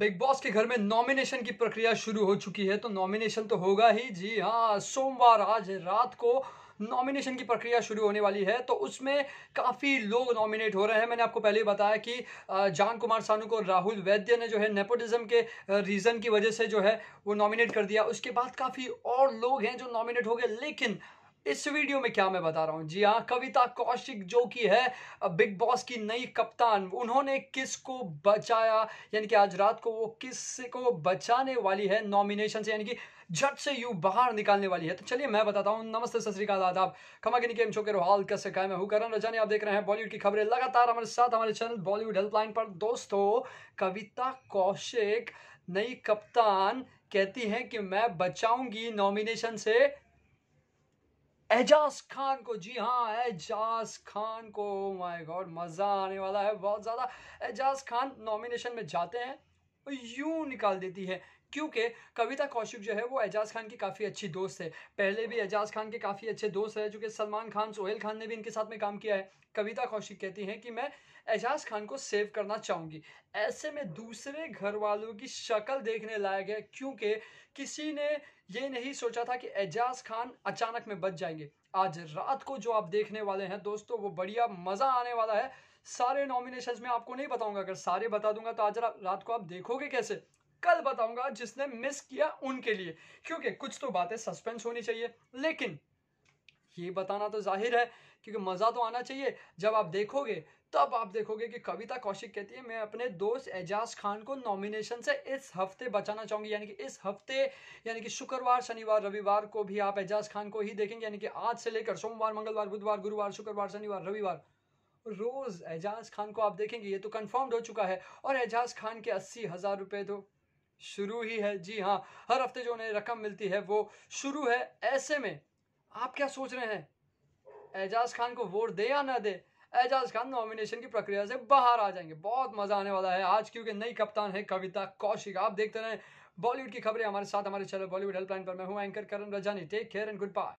big boss के घर में नॉमिनेशन की प्रक्रिया शुरू हो चुकी है तो नॉमिनेशन तो होगा ही जी हाँ सोमवार आज रात को नॉमिनेशन की प्रक्रिया शुरू होने वाली है तो उसमें काफ़ी लोग नॉमिनेट हो रहे हैं मैंने आपको पहले ही बताया कि जान कुमार सानू को राहुल वैद्य ने जो है नेपोटिज्म के रीज़न की वजह से जो है वो नॉमिनेट कर दिया उसके बाद काफ़ी और लोग हैं जो नॉमिनेट हो गए लेकिन इस वीडियो में क्या मैं बता रहा हूं जी हाँ कविता कौशिक जो कि है बिग बॉस की नई कप्तान उन्होंने किस को बचाया यानी कि आज रात को वो किस को बचाने वाली है नॉमिनेशन से यानी कि झट से यू बाहर निकालने वाली है तो चलिए मैं बताता हूँ नमस्ते सत श्रीकाल आदाब खमा के निकेम छोके रोहाल कैसे मैं हूँ करण रजानी आप देख रहे हैं बॉलीवुड की खबरें लगातार हमारे साथ हमारे चैनल बॉलीवुड हेल्पलाइन पर दोस्तों कविता कौशिक नई कप्तान कहती हैं कि मैं बचाऊंगी नॉमिनेशन से एजाज खान को जी हाँ एजाज खान को माय oh गॉड मज़ा आने वाला है बहुत ज़्यादा एजाज खान नॉमिनेशन में जाते हैं और यूँ निकाल देती है क्योंकि कविता कौशिक जो है वो एजाज खान की काफ़ी अच्छी दोस्त है पहले भी एजाज खान के काफ़ी अच्छे दोस्त है जो कि सलमान खान सोहेल खान ने भी इनके साथ में काम किया है कविता कौशिक कहती हैं कि मैं एजाज खान को सेव करना चाहूँगी ऐसे में दूसरे घर वालों की शक्ल देखने लायक है क्योंकि किसी ने ये नहीं सोचा था कि एजाज खान अचानक में बच जाएंगे आज रात को जो आप देखने वाले हैं दोस्तों वो बढ़िया मज़ा आने वाला है सारे नॉमिनेशंस में आपको नहीं बताऊंगा अगर सारे बता दूंगा तो आज रात को आप देखोगे कैसे कल बताऊंगा जिसने मिस किया उनके लिए क्योंकि कुछ तो बातें सस्पेंस होनी चाहिए लेकिन ये बताना तो जाहिर है क्योंकि मज़ा तो आना चाहिए जब आप देखोगे तब आप देखोगे कि कविता कौशिक कहती है मैं अपने दोस्त एजाज खान को नॉमिनेशन से इस हफ्ते बचाना चाहूंगी यानी कि इस हफ्ते यानी कि शुक्रवार शनिवार रविवार को भी आप एजाज खान को ही देखेंगे यानी कि आज से लेकर सोमवार मंगलवार बुधवार गुरुवार शुक्रवार शनिवार रविवार रोज़ एजाज खान को आप देखेंगे ये तो कन्फर्म्ड हो चुका है और एजाज खान के अस्सी हज़ार रुपए तो शुरू ही है जी हाँ हर हफ्ते जो उन्हें रकम मिलती है वो शुरू है ऐसे में आप क्या सोच रहे हैं एजाज खान को वोट दे या ना दे एजाज खान नॉमिनेशन की प्रक्रिया से बाहर आ जाएंगे बहुत मजा आने वाला है आज क्योंकि नई कप्तान है कविता कौशिक आप देखते रहे बॉलीवुड की खबरें हमारे साथ हमारे चैनल बॉलीवुड हेल्पलाइन पर मैं हूँ anchor Karan Rajani take care and good bye